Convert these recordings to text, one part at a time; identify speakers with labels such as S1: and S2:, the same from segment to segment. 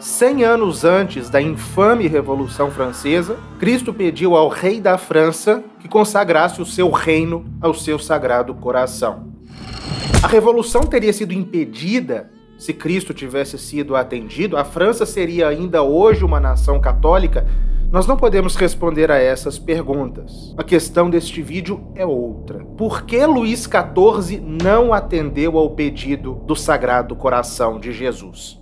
S1: Cem anos antes da infame Revolução Francesa, Cristo pediu ao rei da França que consagrasse o seu reino ao seu sagrado coração. A revolução teria sido impedida se Cristo tivesse sido atendido, a França seria ainda hoje uma nação católica? Nós não podemos responder a essas perguntas. A questão deste vídeo é outra. Por que Luís XIV não atendeu ao pedido do Sagrado Coração de Jesus?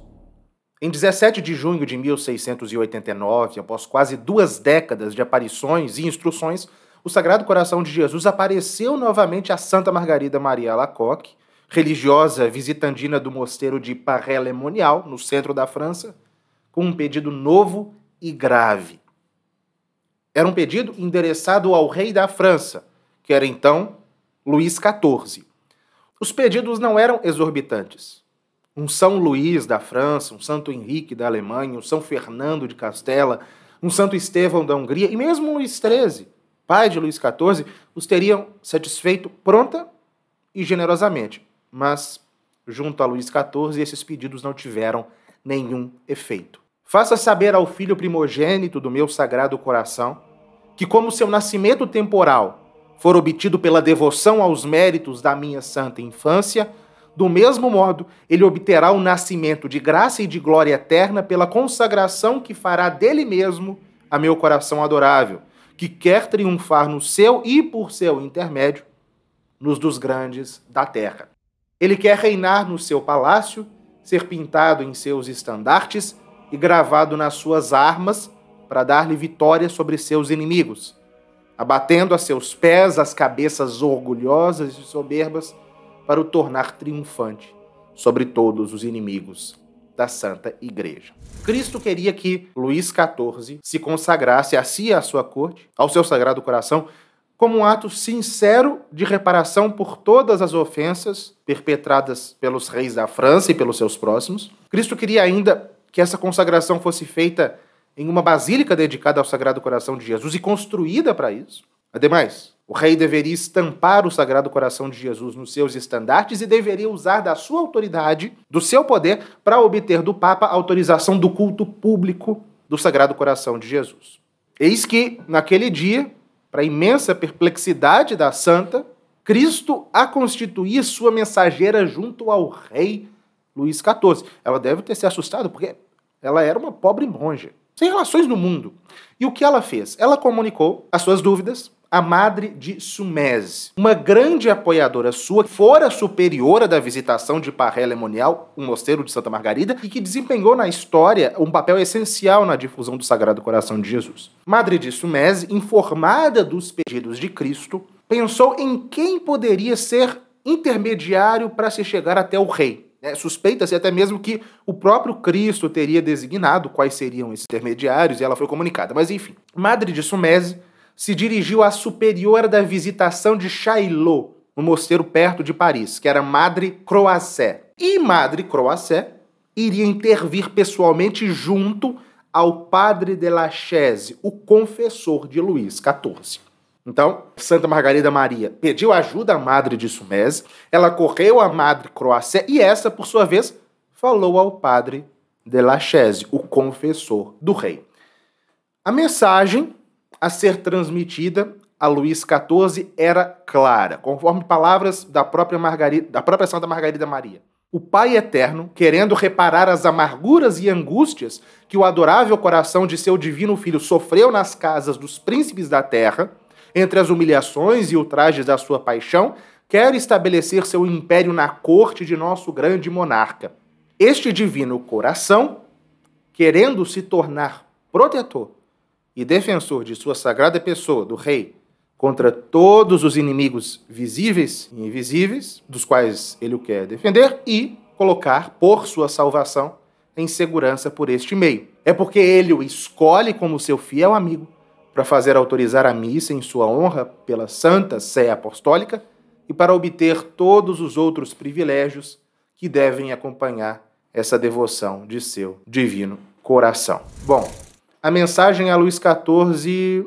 S1: Em 17 de junho de 1689, após quase duas décadas de aparições e instruções, o Sagrado Coração de Jesus apareceu novamente a Santa Margarida Maria Alacoque, religiosa visitandina do mosteiro de Paré-Lemonial, no centro da França, com um pedido novo e grave. Era um pedido endereçado ao rei da França, que era então Luís XIV. Os pedidos não eram exorbitantes um São Luís da França, um Santo Henrique da Alemanha, um São Fernando de Castela, um Santo Estevão da Hungria e mesmo Luís XIII, pai de Luís XIV, os teriam satisfeito pronta e generosamente. Mas, junto a Luís XIV, esses pedidos não tiveram nenhum efeito. Faça saber ao filho primogênito do meu sagrado coração que, como seu nascimento temporal for obtido pela devoção aos méritos da minha santa infância, do mesmo modo, ele obterá o nascimento de graça e de glória eterna pela consagração que fará dele mesmo a meu coração adorável, que quer triunfar no seu e por seu intermédio nos dos grandes da terra. Ele quer reinar no seu palácio, ser pintado em seus estandartes e gravado nas suas armas para dar-lhe vitória sobre seus inimigos, abatendo a seus pés as cabeças orgulhosas e soberbas para o tornar triunfante sobre todos os inimigos da Santa Igreja. Cristo queria que Luís XIV se consagrasse a si e à sua corte, ao seu Sagrado Coração, como um ato sincero de reparação por todas as ofensas perpetradas pelos reis da França e pelos seus próximos. Cristo queria ainda que essa consagração fosse feita em uma basílica dedicada ao Sagrado Coração de Jesus e construída para isso. Ademais, o rei deveria estampar o Sagrado Coração de Jesus nos seus estandartes e deveria usar da sua autoridade, do seu poder, para obter do Papa autorização do culto público do Sagrado Coração de Jesus. Eis que, naquele dia, para imensa perplexidade da santa, Cristo a constituiu sua mensageira junto ao rei Luís XIV. Ela deve ter se assustado, porque ela era uma pobre monja, sem relações no mundo. E o que ela fez? Ela comunicou as suas dúvidas, a madre de Sumez, uma grande apoiadora sua, fora superiora da visitação de Parré Lemonial, o um mosteiro de Santa Margarida, e que desempenhou na história um papel essencial na difusão do Sagrado Coração de Jesus. Madre de Sumez, informada dos pedidos de Cristo, pensou em quem poderia ser intermediário para se chegar até o rei. É, suspeita-se até mesmo que o próprio Cristo teria designado quais seriam esses intermediários e ela foi comunicada. Mas enfim, Madre de Sumese se dirigiu à superiora da visitação de Chaillot, um mosteiro perto de Paris, que era Madre Croasset. E Madre Croasset iria intervir pessoalmente junto ao padre de la Chaise, o confessor de Luís XIV. Então, Santa Margarida Maria pediu ajuda à Madre de Sumez, ela correu à Madre Croasset e essa, por sua vez, falou ao padre de la Chaise, o confessor do rei. A mensagem a ser transmitida a Luís XIV era clara, conforme palavras da própria, Margarida, da própria Santa Margarida Maria. O Pai Eterno, querendo reparar as amarguras e angústias que o adorável coração de seu divino filho sofreu nas casas dos príncipes da terra, entre as humilhações e ultrajes da sua paixão, quer estabelecer seu império na corte de nosso grande monarca. Este divino coração, querendo se tornar protetor e defensor de sua sagrada pessoa, do rei, contra todos os inimigos visíveis e invisíveis, dos quais ele o quer defender, e colocar por sua salvação em segurança por este meio. É porque ele o escolhe como seu fiel amigo para fazer autorizar a missa em sua honra pela Santa Sé Apostólica e para obter todos os outros privilégios que devem acompanhar essa devoção de seu divino coração. Bom, a mensagem é a Luís XIV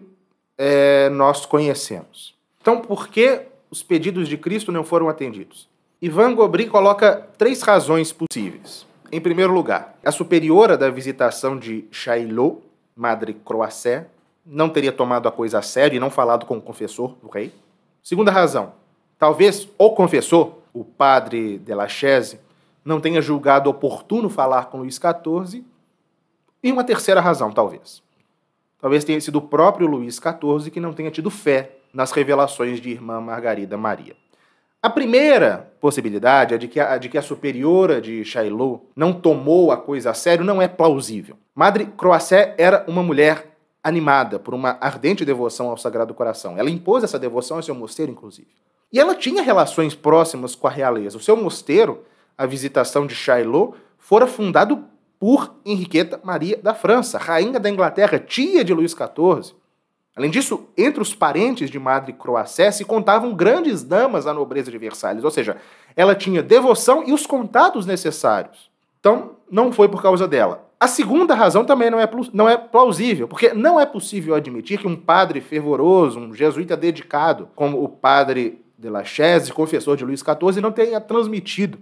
S1: é, nós conhecemos. Então, por que os pedidos de Cristo não foram atendidos? Ivan Gobri coloca três razões possíveis. Em primeiro lugar, a superiora da visitação de Chailot, Madre Croacé, não teria tomado a coisa a sério e não falado com o confessor do rei. Segunda razão, talvez o confessor, o padre de Lachese, não tenha julgado oportuno falar com Luís XIV e uma terceira razão, talvez. Talvez tenha sido o próprio Luís XIV que não tenha tido fé nas revelações de irmã Margarida Maria. A primeira possibilidade, a de que a, de que a superiora de Shiloh não tomou a coisa a sério, não é plausível. Madre Croisset era uma mulher animada por uma ardente devoção ao Sagrado Coração. Ela impôs essa devoção ao seu mosteiro, inclusive. E ela tinha relações próximas com a realeza. O seu mosteiro, a visitação de Shiloh, fora fundado por Henriqueta Maria da França, rainha da Inglaterra, tia de Luís XIV. Além disso, entre os parentes de Madre Croacé se contavam grandes damas da nobreza de Versalhes, ou seja, ela tinha devoção e os contatos necessários. Então, não foi por causa dela. A segunda razão também não é, não é plausível, porque não é possível admitir que um padre fervoroso, um jesuíta dedicado, como o padre de La confessor de Luís XIV, não tenha transmitido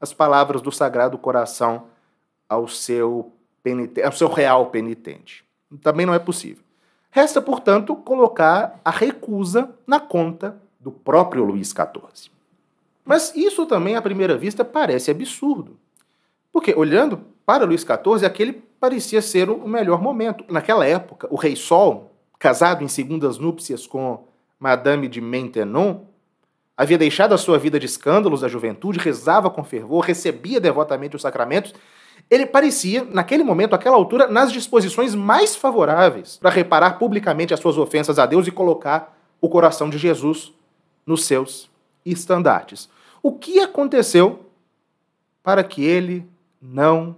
S1: as palavras do Sagrado Coração ao seu, penitente, ao seu real penitente. Também não é possível. Resta, portanto, colocar a recusa na conta do próprio Luís XIV. Mas isso também, à primeira vista, parece absurdo. Porque, olhando para Luís XIV, aquele parecia ser o melhor momento. Naquela época, o Rei Sol, casado em segundas núpcias com Madame de Maintenon, havia deixado a sua vida de escândalos da juventude, rezava com fervor, recebia devotamente os sacramentos ele parecia, naquele momento, àquela altura, nas disposições mais favoráveis para reparar publicamente as suas ofensas a Deus e colocar o coração de Jesus nos seus estandartes. O que aconteceu para que ele não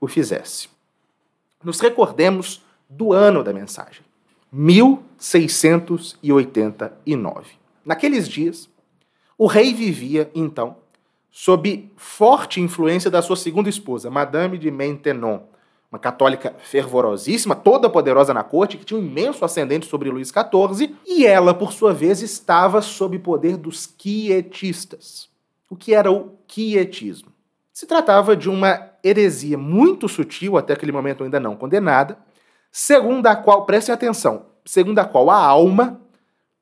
S1: o fizesse? Nos recordemos do ano da mensagem, 1689. Naqueles dias, o rei vivia, então, sob forte influência da sua segunda esposa, Madame de Maintenon, uma católica fervorosíssima, toda poderosa na corte, que tinha um imenso ascendente sobre Luís XIV, e ela, por sua vez, estava sob poder dos quietistas. O que era o quietismo? Se tratava de uma heresia muito sutil, até aquele momento ainda não condenada, segundo a qual, prestem atenção, segundo a qual a alma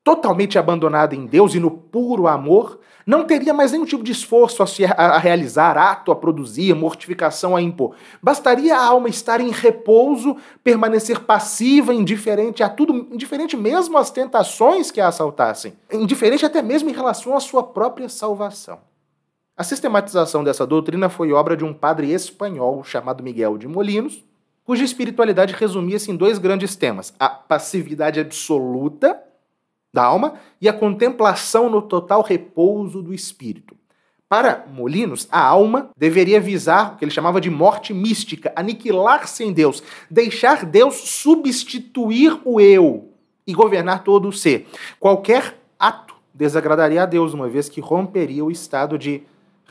S1: totalmente abandonada em Deus e no puro amor, não teria mais nenhum tipo de esforço a, se, a, a realizar, ato a produzir, mortificação a impor. Bastaria a alma estar em repouso, permanecer passiva, indiferente a tudo, indiferente mesmo às tentações que a assaltassem, indiferente até mesmo em relação à sua própria salvação. A sistematização dessa doutrina foi obra de um padre espanhol chamado Miguel de Molinos, cuja espiritualidade resumia-se em dois grandes temas: a passividade absoluta da alma e a contemplação no total repouso do espírito. Para Molinos, a alma deveria visar o que ele chamava de morte mística, aniquilar-se em Deus, deixar Deus substituir o eu e governar todo o ser. Qualquer ato desagradaria a Deus, uma vez que romperia o estado de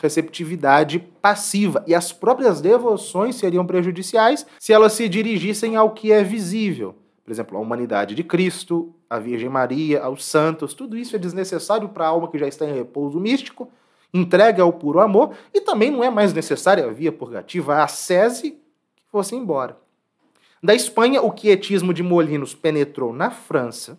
S1: receptividade passiva e as próprias devoções seriam prejudiciais se elas se dirigissem ao que é visível, por exemplo, a humanidade de Cristo, à Virgem Maria, aos santos, tudo isso é desnecessário para a alma que já está em repouso místico, entregue ao puro amor, e também não é mais necessária a via purgativa, a ascese que fosse embora. Da Espanha, o quietismo de Molinos penetrou na França,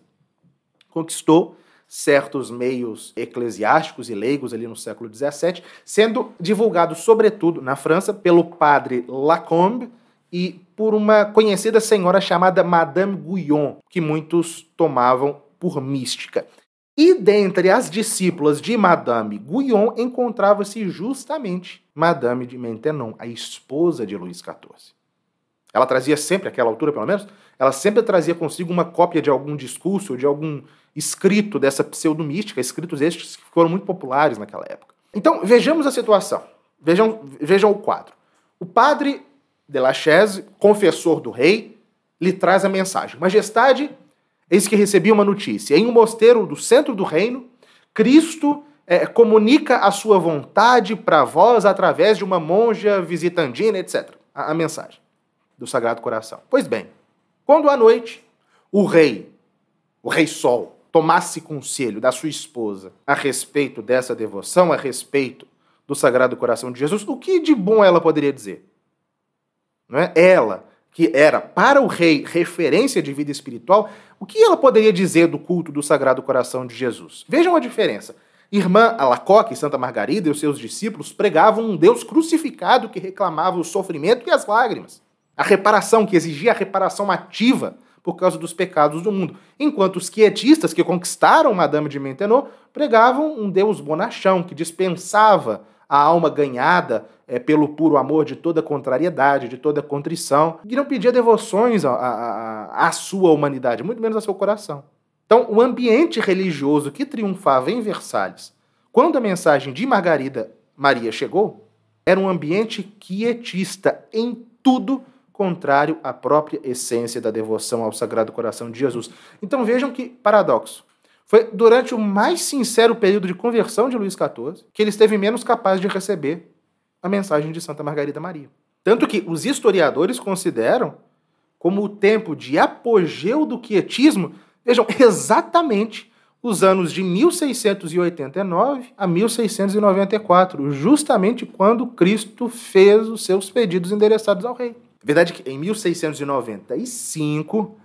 S1: conquistou certos meios eclesiásticos e leigos ali no século XVII, sendo divulgado sobretudo na França pelo padre Lacombe, e por uma conhecida senhora chamada Madame Guyon, que muitos tomavam por mística. E dentre as discípulas de Madame Guyon encontrava-se justamente Madame de Maintenon, a esposa de Luís XIV. Ela trazia sempre, aquela altura pelo menos, ela sempre trazia consigo uma cópia de algum discurso, de algum escrito dessa pseudomística, escritos estes que foram muito populares naquela época. Então, vejamos a situação, vejam, vejam o quadro. O padre de Lachaise, confessor do rei, lhe traz a mensagem: Majestade, eis que recebi uma notícia. Em um mosteiro do centro do reino, Cristo é, comunica a sua vontade para vós através de uma monja visitandina, etc. A, a mensagem do Sagrado Coração. Pois bem, quando à noite o rei, o rei Sol, tomasse conselho da sua esposa a respeito dessa devoção, a respeito do Sagrado Coração de Jesus, o que de bom ela poderia dizer? né, ela, que era para o rei referência de vida espiritual, o que ela poderia dizer do culto do Sagrado Coração de Jesus? Vejam a diferença. Irmã Alacoque, Santa Margarida e os seus discípulos pregavam um Deus crucificado que reclamava o sofrimento e as lágrimas. A reparação, que exigia a reparação ativa por causa dos pecados do mundo. Enquanto os quietistas que conquistaram Madame de Maintenon pregavam um Deus bonachão que dispensava a alma ganhada é, pelo puro amor de toda contrariedade, de toda contrição, e não pedia devoções à, à, à sua humanidade, muito menos ao seu coração. Então, o ambiente religioso que triunfava em Versalhes, quando a mensagem de Margarida Maria chegou, era um ambiente quietista em tudo contrário à própria essência da devoção ao Sagrado Coração de Jesus. Então vejam que paradoxo. Foi durante o mais sincero período de conversão de Luís XIV que ele esteve menos capaz de receber a mensagem de Santa Margarida Maria. Tanto que os historiadores consideram como o tempo de apogeu do quietismo, vejam, exatamente os anos de 1689 a 1694, justamente quando Cristo fez os seus pedidos endereçados ao rei. A é verdade é que em 1695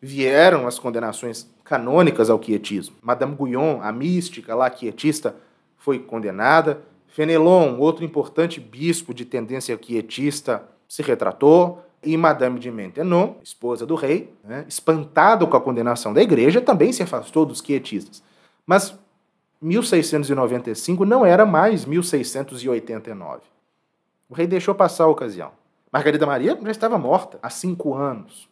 S1: vieram as condenações canônicas ao quietismo. Madame Guyon, a mística lá quietista, foi condenada Fenelon, outro importante bispo de tendência quietista, se retratou, e Madame de Maintenon, esposa do rei, né, com a condenação da igreja, também se afastou dos quietistas. Mas 1695 não era mais 1689. O rei deixou passar a ocasião. Margarida Maria já estava morta há cinco anos.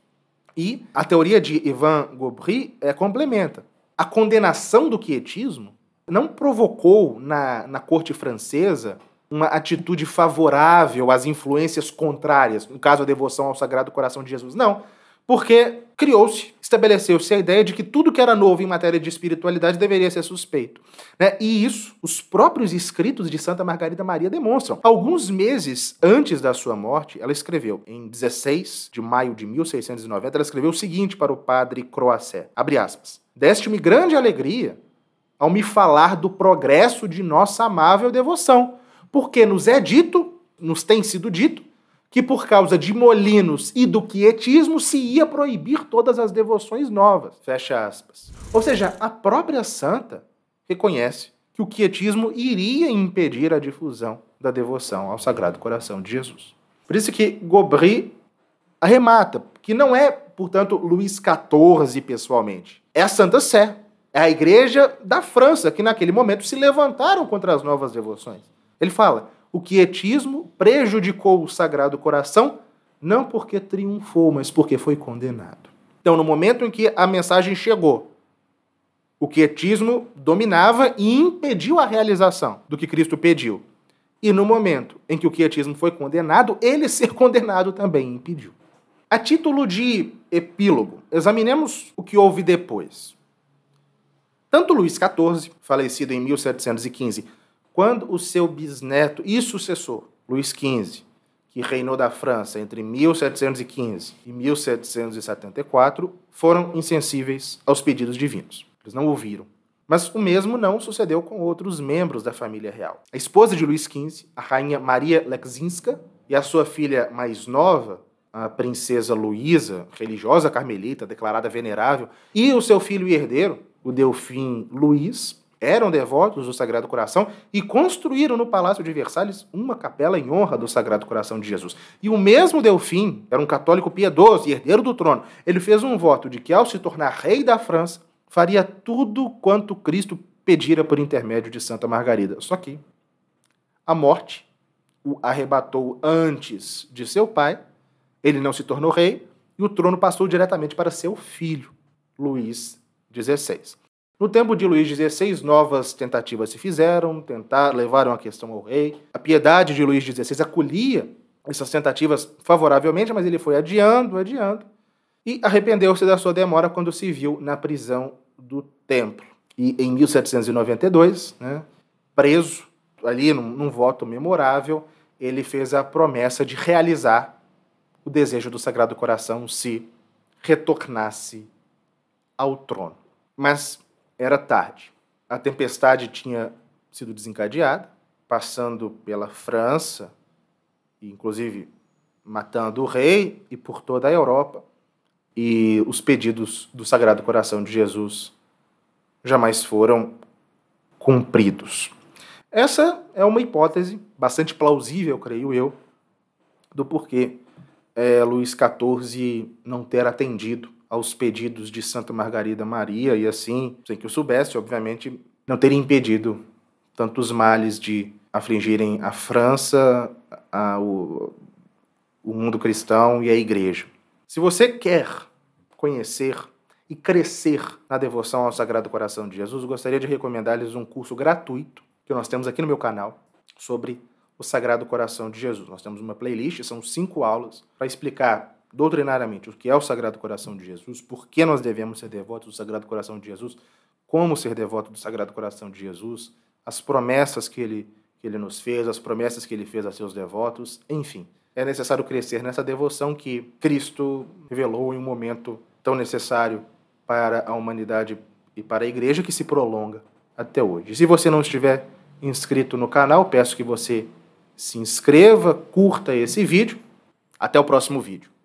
S1: E a teoria de Ivan Gobry é, complementa. A condenação do quietismo não provocou na, na corte francesa uma atitude favorável às influências contrárias, no caso a devoção ao Sagrado Coração de Jesus. Não, porque criou-se, estabeleceu-se a ideia de que tudo que era novo em matéria de espiritualidade deveria ser suspeito. Né? E isso os próprios escritos de Santa Margarida Maria demonstram. Alguns meses antes da sua morte, ela escreveu, em 16 de maio de 1690, ela escreveu o seguinte para o padre Croasset, abre aspas, Deste-me grande alegria ao me falar do progresso de nossa amável devoção, porque nos é dito, nos tem sido dito, que por causa de Molinos e do quietismo se ia proibir todas as devoções novas. Fecha aspas. Ou seja, a própria santa reconhece que o quietismo iria impedir a difusão da devoção ao Sagrado Coração de Jesus. Por isso que Gobri arremata que não é, portanto, Luís XIV pessoalmente, é a Santa Sé é a igreja da França, que naquele momento se levantaram contra as novas devoções. Ele fala: o quietismo prejudicou o Sagrado Coração, não porque triunfou, mas porque foi condenado. Então, no momento em que a mensagem chegou, o quietismo dominava e impediu a realização do que Cristo pediu. E no momento em que o quietismo foi condenado, ele ser condenado também impediu. A título de epílogo, examinemos o que houve depois. Tanto Luís XIV, falecido em 1715, quando o seu bisneto e sucessor, Luís XV, que reinou da França entre 1715 e 1774, foram insensíveis aos pedidos divinos. Eles não ouviram. Mas o mesmo não sucedeu com outros membros da família real. A esposa de Luís XV, a rainha Maria Lexinska, e a sua filha mais nova, a princesa Luísa, religiosa carmelita, declarada venerável, e o seu filho e herdeiro, o Delfim Luiz, eram devotos do Sagrado Coração e construíram no Palácio de Versalhes uma capela em honra do Sagrado Coração de Jesus. E o mesmo Delfim era um católico piedoso e herdeiro do trono. Ele fez um voto de que, ao se tornar rei da França, faria tudo quanto Cristo pedira por intermédio de Santa Margarida. Só que a morte o arrebatou antes de seu pai, ele não se tornou rei e o trono passou diretamente para seu filho, Luís XVI. No tempo de Luís XVI, novas tentativas se fizeram, tentar, levaram a questão ao rei. A piedade de Luís XVI acolhia essas tentativas favoravelmente, mas ele foi adiando, adiando, e arrependeu-se da sua demora quando se viu na prisão do templo. E em 1792, né, preso, ali num, num voto memorável, ele fez a promessa de realizar o desejo do Sagrado Coração se retornasse ao trono. Mas era tarde. A tempestade tinha sido desencadeada, passando pela França, inclusive matando o rei e por toda a Europa. E os pedidos do Sagrado Coração de Jesus jamais foram cumpridos. Essa é uma hipótese bastante plausível, creio eu, do porquê é, Luís XIV não ter atendido aos pedidos de Santa Margarida Maria, e assim, sem que eu soubesse, obviamente, não teria impedido tantos males de afligirem a França, a, o, o mundo cristão e a igreja. Se você quer conhecer e crescer na devoção ao Sagrado Coração de Jesus, gostaria de recomendar-lhes um curso gratuito que nós temos aqui no meu canal sobre o Sagrado Coração de Jesus. Nós temos uma playlist, são cinco aulas, para explicar doutrinariamente o que é o Sagrado Coração de Jesus, por que nós devemos ser devotos do Sagrado Coração de Jesus, como ser devoto do Sagrado Coração de Jesus, as promessas que ele, que ele nos fez, as promessas que ele fez a seus devotos, enfim. É necessário crescer nessa devoção que Cristo revelou em um momento tão necessário para a humanidade e para a igreja que se prolonga até hoje. Se você não estiver inscrito no canal, peço que você se inscreva, curta esse vídeo. Até o próximo vídeo.